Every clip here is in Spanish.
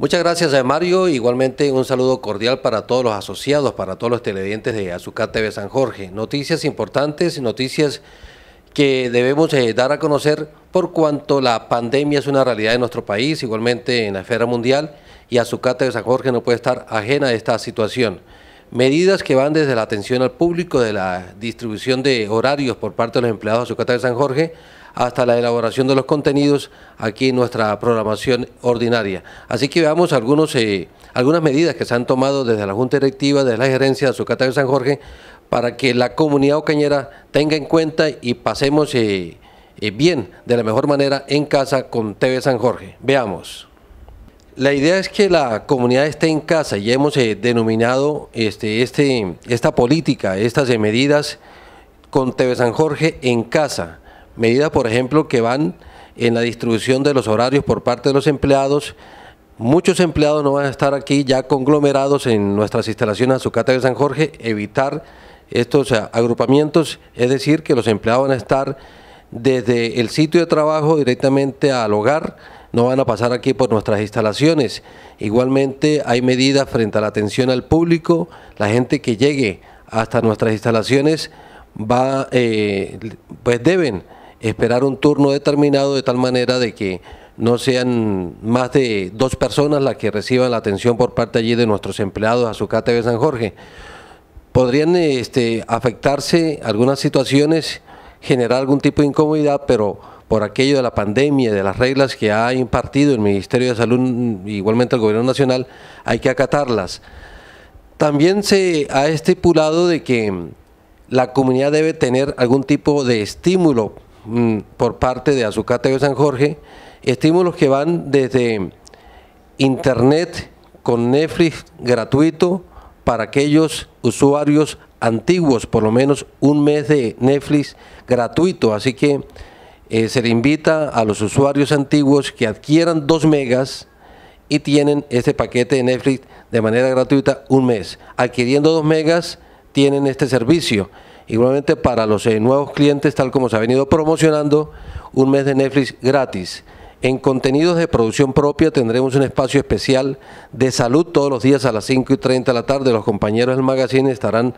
Muchas gracias a Mario, igualmente un saludo cordial para todos los asociados, para todos los televidentes de Azucar TV San Jorge. Noticias importantes, noticias que debemos eh, dar a conocer por cuanto la pandemia es una realidad en nuestro país, igualmente en la esfera mundial, y Azucar TV San Jorge no puede estar ajena de esta situación. Medidas que van desde la atención al público, de la distribución de horarios por parte de los empleados de Azucar TV San Jorge, hasta la elaboración de los contenidos aquí en nuestra programación ordinaria. Así que veamos eh, algunas medidas que se han tomado desde la Junta Directiva, desde la gerencia de Azucata de San Jorge, para que la comunidad ocañera tenga en cuenta y pasemos eh, eh, bien, de la mejor manera, en casa con TV San Jorge. Veamos. La idea es que la comunidad esté en casa y hemos denominado este, este, esta política, estas medidas con TV San Jorge en casa. Medidas, por ejemplo, que van en la distribución de los horarios por parte de los empleados. Muchos empleados no van a estar aquí ya conglomerados en nuestras instalaciones Azucate de San Jorge, evitar estos agrupamientos, es decir, que los empleados van a estar desde el sitio de trabajo directamente al hogar, no van a pasar aquí por nuestras instalaciones. Igualmente hay medidas frente a la atención al público, la gente que llegue hasta nuestras instalaciones va, eh, pues deben esperar un turno determinado de tal manera de que no sean más de dos personas las que reciban la atención por parte allí de nuestros empleados a su San Jorge. Podrían este, afectarse algunas situaciones, generar algún tipo de incomodidad, pero por aquello de la pandemia, de las reglas que ha impartido el Ministerio de Salud, igualmente el Gobierno Nacional, hay que acatarlas. También se ha estipulado de que la comunidad debe tener algún tipo de estímulo Mm, por parte de Azucate San Jorge, estímulos que van desde internet con Netflix gratuito para aquellos usuarios antiguos, por lo menos un mes de Netflix gratuito. Así que eh, se le invita a los usuarios antiguos que adquieran 2 megas y tienen este paquete de Netflix de manera gratuita un mes. Adquiriendo 2 megas tienen este servicio. Igualmente para los eh, nuevos clientes, tal como se ha venido promocionando, un mes de Netflix gratis. En contenidos de producción propia tendremos un espacio especial de salud todos los días a las 5 y 30 de la tarde. Los compañeros del magazine estarán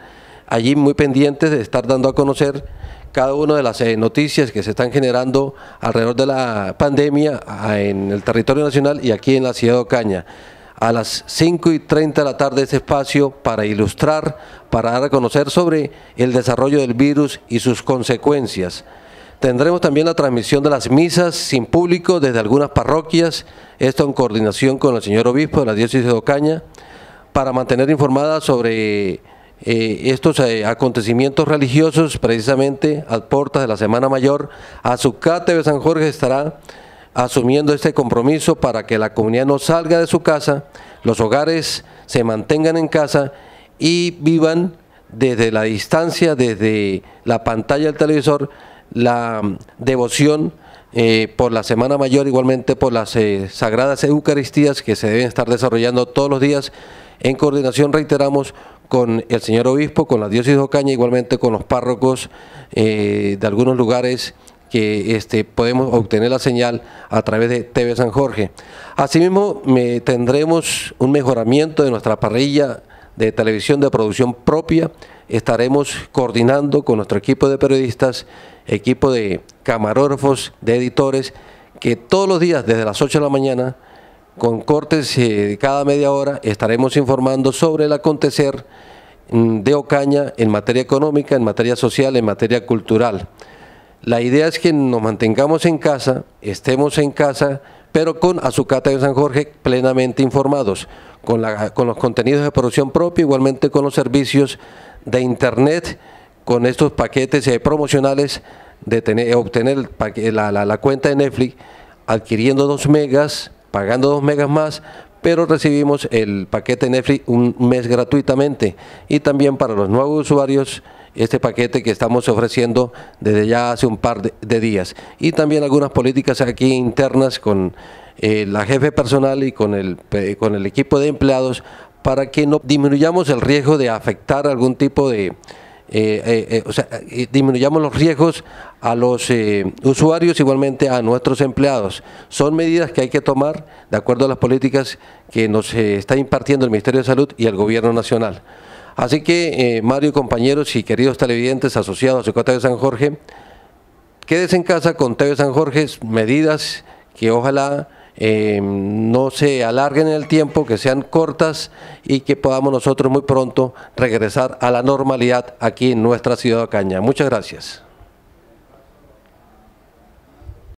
allí muy pendientes de estar dando a conocer cada una de las eh, noticias que se están generando alrededor de la pandemia ah, en el territorio nacional y aquí en la ciudad de Ocaña a las 5 y 30 de la tarde este espacio para ilustrar, para dar a conocer sobre el desarrollo del virus y sus consecuencias. Tendremos también la transmisión de las misas sin público desde algunas parroquias, esto en coordinación con el señor obispo de la diócesis de Ocaña, para mantener informada sobre eh, estos eh, acontecimientos religiosos, precisamente a puertas de la Semana Mayor. A su San Jorge estará asumiendo este compromiso para que la comunidad no salga de su casa, los hogares se mantengan en casa y vivan desde la distancia, desde la pantalla del televisor, la mm, devoción eh, por la Semana Mayor, igualmente por las eh, Sagradas Eucaristías que se deben estar desarrollando todos los días en coordinación, reiteramos, con el señor obispo, con la diócesis de Ocaña, igualmente con los párrocos eh, de algunos lugares que este, podemos obtener la señal a través de TV San Jorge. Asimismo, tendremos un mejoramiento de nuestra parrilla de televisión de producción propia. Estaremos coordinando con nuestro equipo de periodistas, equipo de camarógrafos, de editores, que todos los días desde las 8 de la mañana, con cortes eh, de cada media hora, estaremos informando sobre el acontecer mm, de Ocaña en materia económica, en materia social, en materia cultural. La idea es que nos mantengamos en casa, estemos en casa, pero con Azucata de San Jorge plenamente informados, con, con los contenidos de producción propia, igualmente con los servicios de Internet, con estos paquetes eh, promocionales de tener, eh, obtener la, la, la, cuenta de Netflix, adquiriendo dos megas, pagando dos megas más, pero recibimos el paquete Netflix un mes gratuitamente. Y también para los nuevos usuarios, este paquete que estamos ofreciendo desde ya hace un par de, días. Y también algunas políticas aquí internas con eh, la jefe personal y con el, con el equipo de empleados para que no disminuyamos el riesgo de afectar algún tipo de... Eh, eh, o sea, disminuyamos los riesgos a los usuarios, igualmente a nuestros empleados. Son medidas que hay que tomar de acuerdo a las políticas que nos está impartiendo el Ministerio de Salud y el Gobierno Nacional. Así que, eh, Mario, compañeros y queridos televidentes asociados a de San Jorge, quédese en casa con de San Jorge, medidas que ojalá eh, no se alarguen en el tiempo, que sean cortas y que podamos nosotros muy pronto regresar a la normalidad aquí en nuestra ciudad de Caña. Muchas gracias.